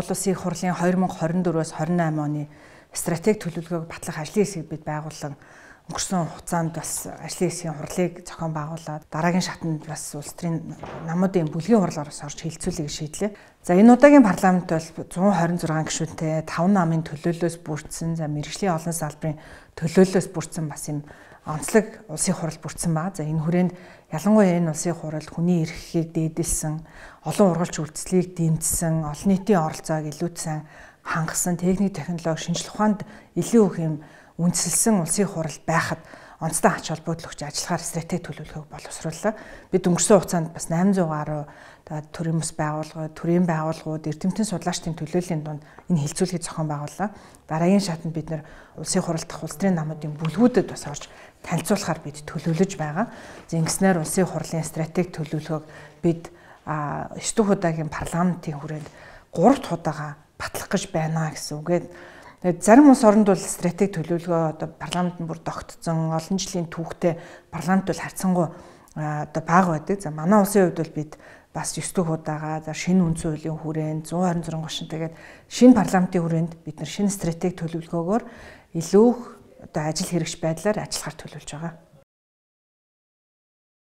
улсын хурлын 2024-оос 28 оны стратеги төлөвлөгөөг батлах ажлын хэсгийг бид байгуулсан өнгөрсөн хугацаанд бас ажлын хэсгийн хурлыг зохион байгуулад дараагийн шатанд бас улс төрийн намуудын бүлгийн хурлаар бас орж хилцүүлэхийг шийдлээ. За энэ удаагийн парламент бол 126 гишүүнтэй 5 намын төлөөллөөс бүрдсэн за мэрэгжлийн олон салбарын төлөөллөөс бүрдсэн бас юм онцлог улсын хурал бүрдсэн ба. За энэ хүрээнд ялангуяа энэ улсын хурал хүний эрхийг дээдэлсэн, олон ургалч үйлчлэлийг дэмжсэн, олон нийтийн оролцоог илүү сайн хангасан техник технологи шинжилх ухаанд илүү их юм үндэслэлсэн улсын хурал байхад онцлог ач холбогдлогч ажиллахаар стратеги төлөвлөхөг боловсрууллаа. Бид өнгөрсөн хугацаанд бас 800 гаруй төрийн бас байгууллага, төрийн байгууллагууд, эрдэмтэн судлаач тэм төлөөллийн дунд энэ хилцүүлэхийг зохион байгууллаа. Дараагийн шатанд бид нэр улсын хурал дах улс төрийн намуудын бүлгүүдэд бас орж танилцуулахаар бид төлөвлөж байгаа. Зингэснээр улсын хурлын стратеги төлөвлөгөөг бид 9 дугаар удаагийн парламентын хүрээнд 3 дахь удаагаа батлах гэж байна гэсэн үгээд Тэгээд зарим улс оронд бол стратеги төлөвлөгөө одоо парламент нь бүр тогтцсон олон жилийн түүхтэй парламент бол харцсангу одоо бага байдаг. За манай улсын хувьд бол бид бас 9 дэх удаага за шинэ үндсэн хуулийн хүрээнд 126 гошин тэгээд шинэ парламентын хүрээнд бид нар шинэ стратеги төлөвлөгөөгөөр илүүх одоо ажил хэрэгж байдлаар ажиллахаар төлөвлөж байгаа.